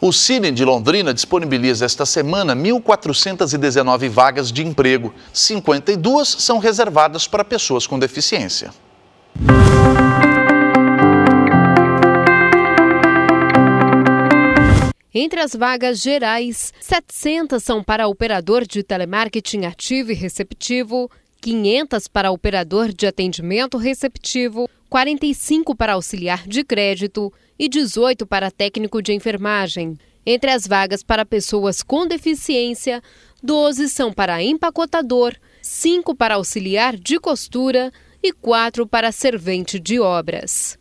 O Cine de Londrina disponibiliza esta semana 1.419 vagas de emprego. 52 são reservadas para pessoas com deficiência. Entre as vagas gerais, 700 são para operador de telemarketing ativo e receptivo, 500 para operador de atendimento receptivo, 45 para auxiliar de crédito e 18 para técnico de enfermagem. Entre as vagas para pessoas com deficiência, 12 são para empacotador, 5 para auxiliar de costura e 4 para servente de obras.